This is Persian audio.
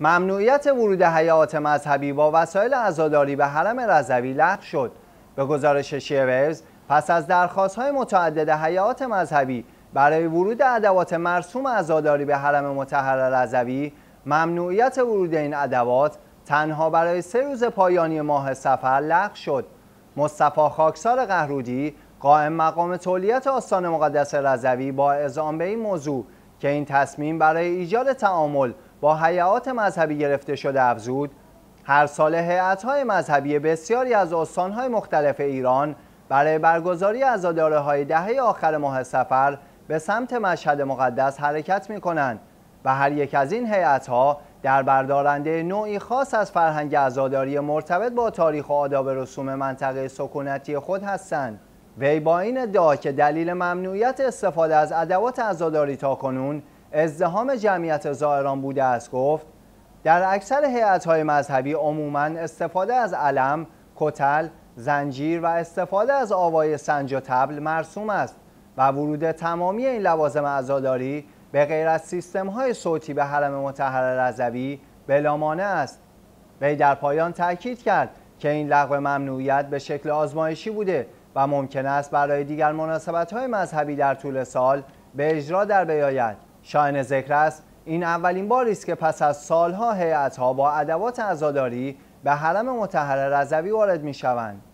ممنوعیت ورود حیات مذهبی با وسایل عزاداری به حرم رضوی لغو شد به گزارش شیرز پس از درخواست های متعدد حیات مذهبی برای ورود ادوات مرسوم عزاداری به حرم متحر رضوی ممنوعیت ورود این ادوات تنها برای سه روز پایانی ماه سفر لغو شد مصطفی خاکسار قهرودی قائم مقام تولیت آستان مقدس رضوی با اذعان به این موضوع که این تصمیم برای ایجاد تعامل با حیات مذهبی گرفته شده افزود هر سال های مذهبی بسیاری از های مختلف ایران برای برگزاری ازاداره های دهه آخر ماه سفر به سمت مشهد مقدس حرکت می کنند و هر یک از این ها در بردارنده نوعی خاص از فرهنگ ازاداری مرتبط با تاریخ و آداب رسوم منطقه سکونتی خود هستند وی با این ادعا که دلیل ممنوعیت استفاده از ادوات عزاداری تا کنون ازدهام جمعیت زائران بوده است گفت در اکثر های مذهبی عموما استفاده از علم، کتل، زنجیر و استفاده از آوای سنج و تبل مرسوم است و ورود تمامی این لوازم عزاداری به غیر از سیستم های صوتی به حرم متحر رضوی بلامانع است وی در پایان تاکید کرد که این لغو ممنوعیت به شکل آزمایشی بوده و ممکن است برای دیگر مناسبت های مذهبی در طول سال به اجرا در بیاید شاین ذکر است این اولین باری است که پس از سالها هیئت‌ها با ادوات عزاداری به حرم مطهر رضوی وارد شوند.